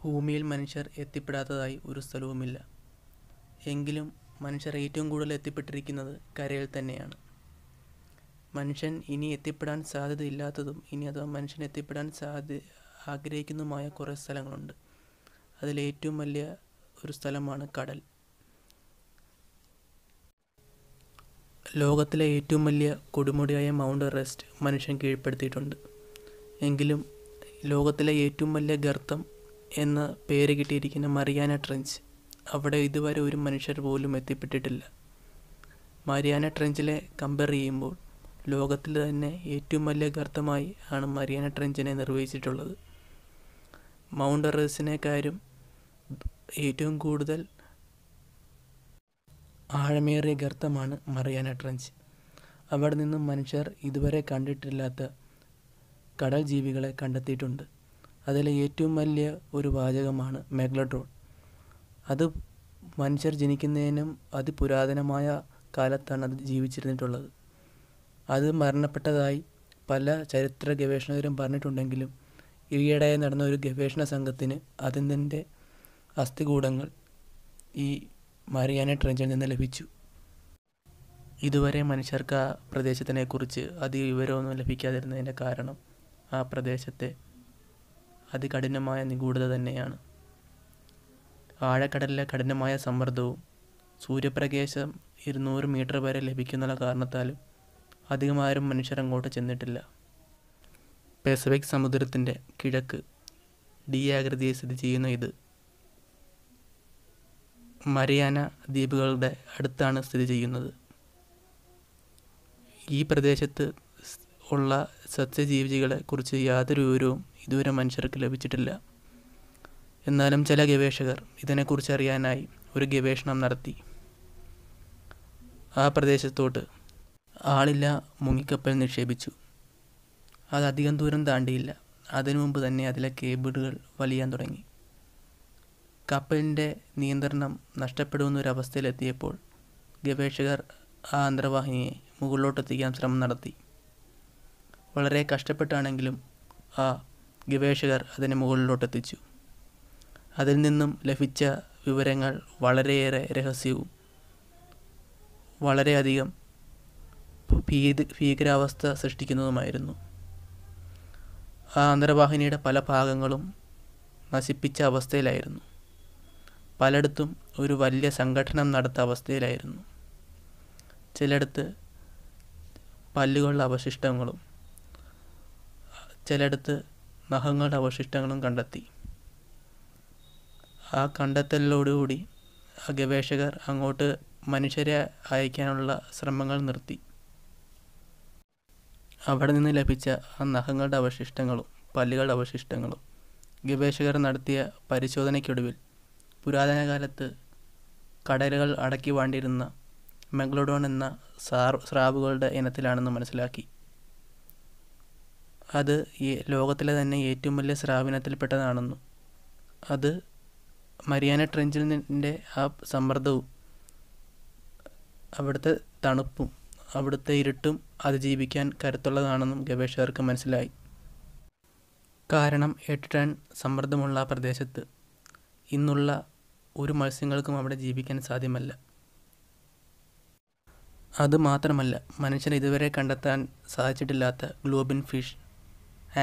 ഭൂമിയിൽ മനുഷ്യർ എത്തിപ്പെടാത്തതായി ഒരു സ്ഥലവുമില്ല എങ്കിലും മനുഷ്യർ ഏറ്റവും കൂടുതൽ എത്തിപ്പെട്ടിരിക്കുന്നത് കരയിൽ തന്നെയാണ് മനുഷ്യൻ ഇനി എത്തിപ്പെടാൻ സാധ്യതയില്ലാത്തതും ഇനി അഥവാ മനുഷ്യൻ എത്തിപ്പെടാൻ സാധ്യ ആഗ്രഹിക്കുന്നതുമായ കുറേ സ്ഥലങ്ങളുണ്ട് അതിലേറ്റവും വലിയ ഒരു സ്ഥലമാണ് കടൽ ലോകത്തിലെ ഏറ്റവും വലിയ കൊടുമുടിയായ മൗണ്ട് എവറസ്റ്റ് മനുഷ്യൻ കീഴ്പ്പെടുത്തിയിട്ടുണ്ട് എങ്കിലും ലോകത്തിലെ ഏറ്റവും വലിയ ഗർത്തം എന്ന് പേര് കിട്ടിയിരിക്കുന്ന മറിയാന ട്രെഞ്ച് അവിടെ ഇതുവരെ ഒരു മനുഷ്യർ പോലും എത്തിപ്പെട്ടിട്ടില്ല മരിയാന ട്രെഞ്ചിലെ കമ്പയർ ചെയ്യുമ്പോൾ ലോകത്തിൽ തന്നെ ഏറ്റവും വലിയ ഗർത്തമായി ആണ് മരിയാന ട്രെഞ്ചിനെ നിർവഹിച്ചിട്ടുള്ളത് മൗണ്ട് എറേഴ്സിനേക്കാരും ഏറ്റവും കൂടുതൽ ആഴമേറിയ ഗർത്തമാണ് മറിയാന ട്രെഞ്ച് അവിടെ നിന്നും മനുഷ്യർ ഇതുവരെ കണ്ടിട്ടില്ലാത്ത കടൽ ജീവികളെ കണ്ടെത്തിയിട്ടുണ്ട് അതിലെ ഏറ്റവും വലിയ ഒരു വാചകമാണ് മെഗ്ലഡ്രോൺ അത് മനുഷ്യർ ജനിക്കുന്നതിനും അതിപുരാതനമായ കാലത്താണ് അത് ജീവിച്ചിരുന്നിട്ടുള്ളത് അത് മരണപ്പെട്ടതായി പല ചരിത്ര ഗവേഷകരും പറഞ്ഞിട്ടുണ്ടെങ്കിലും ഈയിടെ നടന്ന ഒരു ഗവേഷണ സംഘത്തിന് അതിൻ്റെ അസ്ഥികൂടങ്ങൾ ഈ മറിയാന ട്രെഞ്ചിൽ നിന്ന് ലഭിച്ചു ഇതുവരെ മനുഷ്യർക്ക് ആ പ്രദേശത്തിനെക്കുറിച്ച് അധിക വിവരമൊന്നും ലഭിക്കാതിരുന്നതിൻ്റെ കാരണം ആ പ്രദേശത്തെ അതികഠിനമായ നിഗൂഢത തന്നെയാണ് ആഴക്കടലിലെ കഠിനമായ സമ്മർദ്ദവും സൂര്യപ്രകാശം ഇരുന്നൂറ് മീറ്റർ വരെ ലഭിക്കുന്ന കാരണത്താലും അധികമാരും മനുഷ്യർ അങ്ങോട്ട് ചെന്നിട്ടില്ല പെസഫിക് സമുദ്രത്തിൻ്റെ കിഴക്ക് ഡി ആകൃതിയെ സ്ഥിതി ചെയ്യുന്ന ഇത് മരിയാന ദ്വീപുകളുടെ അടുത്താണ് സ്ഥിതി ചെയ്യുന്നത് ഈ പ്രദേശത്ത് ഉള്ള സസ്യജീവികളെക്കുറിച്ച് യാതൊരു വിവരവും ഇതുവരെ മനുഷ്യർക്ക് ലഭിച്ചിട്ടില്ല എന്നാലും ചില ഗവേഷകർ ഇതിനെക്കുറിച്ച് അറിയാനായി ഒരു ഗവേഷണം നടത്തി ആ പ്രദേശത്തോട്ട് ആളില്ല മുങ്ങിക്കപ്പൽ നിക്ഷേപിച്ചു അത് അധികം ദൂരം താണ്ടിയില്ല അതിനു മുമ്പ് തന്നെ അതിലെ കേബിളുകൾ വലിയാൻ തുടങ്ങി കപ്പലിൻ്റെ നിയന്ത്രണം നഷ്ടപ്പെടുമെന്നൊരവസ്ഥയിലെത്തിയപ്പോൾ ഗവേഷകർ ആ അന്തർവാഹിനിയെ മുകളിലോട്ടെത്തിക്കാൻ ശ്രമം നടത്തി വളരെ കഷ്ടപ്പെട്ടാണെങ്കിലും ആ ഗവേഷകർ അതിനെ എത്തിച്ചു അതിൽ നിന്നും ലഭിച്ച വിവരങ്ങൾ വളരെയേറെ രഹസ്യവും വളരെയധികം ഭീത ഭീകരാവസ്ഥ സൃഷ്ടിക്കുന്നതുമായിരുന്നു ആ അന്തർവാഹിനിയുടെ പല ഭാഗങ്ങളും നശിപ്പിച്ച അവസ്ഥയിലായിരുന്നു പലയിടത്തും ഒരു വലിയ സംഘടനം നടത്ത അവസ്ഥയിലായിരുന്നു ചിലയിടത്ത് പല്ലുകളുടെ അവശിഷ്ടങ്ങളും ചിലയിടത്ത് നഖങ്ങളുടെ അവശിഷ്ടങ്ങളും കണ്ടെത്തി ആ കണ്ടെത്തലിലോടുകൂടി ആ ഗവേഷകർ അങ്ങോട്ട് മനുഷ്യരെ അയക്കാനുള്ള ശ്രമങ്ങൾ നിർത്തി അവിടെ നിന്ന് ലഭിച്ച ആ നഖങ്ങളുടെ അവശിഷ്ടങ്ങളും പല്ലുകളുടെ അവശിഷ്ടങ്ങളും ഗവേഷകർ നടത്തിയ പരിശോധനയ്ക്കൊടുവിൽ പുരാതന കാലത്ത് കടലുകൾ അടക്കി വാണ്ടിരുന്ന മെഗ്ലോഡോൺ എന്ന സ്രാവുകളുടെ ഇനത്തിലാണെന്ന് മനസ്സിലാക്കി അത് ലോകത്തിലെ തന്നെ ഏറ്റവും വലിയ സ്രാവിനത്തിൽപ്പെട്ടതാണെന്നും അത് മരിയാന ട്രെഞ്ചിൻ്റെ ആ സമ്മർദ്ദവും അവിടുത്തെ തണുപ്പും അവിടുത്തെ ഇരുട്ടും അതിജീവിക്കാൻ കരുത്തുള്ളതാണെന്നും ഗവേഷകർക്ക് മനസ്സിലായി കാരണം എട്ട് ടൺ സമ്മർദ്ദമുള്ള ആ പ്രദേശത്ത് ഇന്നുള്ള ഒരു മത്സ്യങ്ങൾക്കും അവിടെ ജീവിക്കാൻ സാധ്യമല്ല അതുമാത്രമല്ല മനുഷ്യൻ ഇതുവരെ കണ്ടെത്താൻ സാധിച്ചിട്ടില്ലാത്ത ഗ്ലോബിൻ ഫിഷ്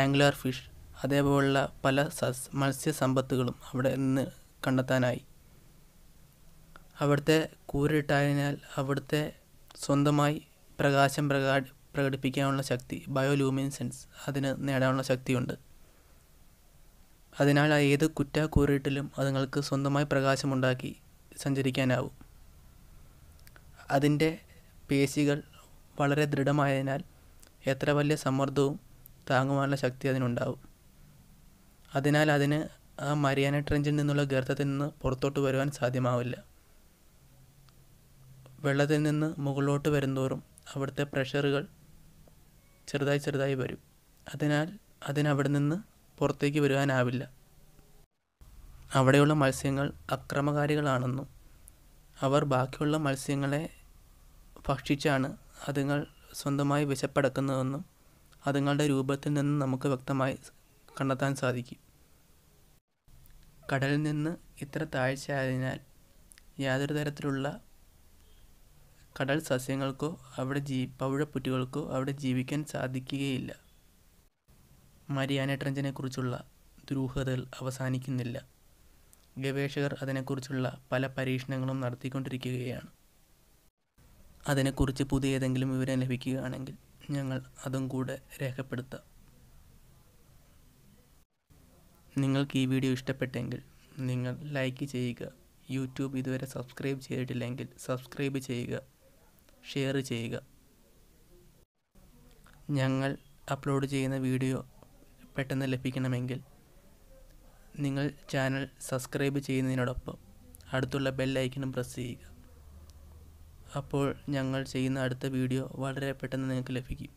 ആംഗ്ലർ ഫിഷ് അതേപോലുള്ള പല സസ് മത്സ്യസമ്പത്തുകളും അവിടെ നിന്ന് കണ്ടെത്താനായി അവിടുത്തെ കൂരിട്ടായതിനാൽ അവിടുത്തെ സ്വന്തമായി പ്രകാശം പ്രകാ പ്രകടിപ്പിക്കാനുള്ള ശക്തി ബയോലൂമിൻസെൻസ് അതിന് നേടാനുള്ള ശക്തിയുണ്ട് അതിനാൽ ഏത് കുറ്റ കൂരിട്ടിലും അതുങ്ങൾക്ക് സ്വന്തമായി പ്രകാശമുണ്ടാക്കി സഞ്ചരിക്കാനാവും അതിൻ്റെ പേശികൾ വളരെ ദൃഢമായതിനാൽ എത്ര വലിയ സമ്മർദ്ദവും താങ്ങുവാനുള്ള ശക്തി അതിനുണ്ടാവും അതിനാൽ അതിന് ആ മരിയാന ട്രെഞ്ചിൽ നിന്നുള്ള ഗർത്തത്തിൽ നിന്ന് പുറത്തോട്ട് വരുവാൻ സാധ്യമാവില്ല വെള്ളത്തിൽ നിന്ന് മുകളിലോട്ട് വരുന്തോറും അവിടുത്തെ പ്രഷറുകൾ ചെറുതായി ചെറുതായി വരും അതിനാൽ അതിനവിടെ നിന്ന് പുറത്തേക്ക് വരുവാനാവില്ല അവിടെയുള്ള മത്സ്യങ്ങൾ അക്രമകാരികളാണെന്നും അവർ ബാക്കിയുള്ള മത്സ്യങ്ങളെ ഭക്ഷിച്ചാണ് അതുങ്ങൾ സ്വന്തമായി വിശപ്പടക്കുന്നതെന്നും അതുങ്ങളുടെ രൂപത്തിൽ നിന്ന് നമുക്ക് വ്യക്തമായി കണ്ടെത്താൻ സാധിക്കും കടലിൽ നിന്ന് ഇത്ര ആയതിനാൽ യാതൊരു തരത്തിലുള്ള കടൽ സസ്യങ്ങൾക്കോ അവിടെ ജീ പവിഴപ്പുറ്റുകൾക്കോ അവിടെ ജീവിക്കാൻ സാധിക്കുകയില്ല മരിയാന ട്രഞ്ചിനെക്കുറിച്ചുള്ള ദുരൂഹതകൾ അവസാനിക്കുന്നില്ല ഗവേഷകർ അതിനെക്കുറിച്ചുള്ള പല പരീക്ഷണങ്ങളും നടത്തിക്കൊണ്ടിരിക്കുകയാണ് അതിനെക്കുറിച്ച് പുതിയ ഏതെങ്കിലും വിവരം ലഭിക്കുകയാണെങ്കിൽ ഞങ്ങൾ അതും കൂടെ രേഖപ്പെടുത്താം നിങ്ങൾക്ക് ഈ വീഡിയോ ഇഷ്ടപ്പെട്ടെങ്കിൽ നിങ്ങൾ ലൈക്ക് ചെയ്യുക യൂട്യൂബ് ഇതുവരെ സബ്സ്ക്രൈബ് ചെയ്തിട്ടില്ലെങ്കിൽ സബ്സ്ക്രൈബ് ചെയ്യുക ഷെയർ ചെയ്യുക ഞങ്ങൾ അപ്ലോഡ് ചെയ്യുന്ന വീഡിയോ പെട്ടെന്ന് ലഭിക്കണമെങ്കിൽ നിങ്ങൾ ചാനൽ സബ്സ്ക്രൈബ് ചെയ്യുന്നതിനോടൊപ്പം അടുത്തുള്ള ബെല്ലൈക്കനും പ്രസ് ചെയ്യുക അപ്പോൾ ഞങ്ങൾ ചെയ്യുന്ന അടുത്ത വീഡിയോ വളരെ പെട്ടെന്ന് നിങ്ങൾക്ക് ലഭിക്കും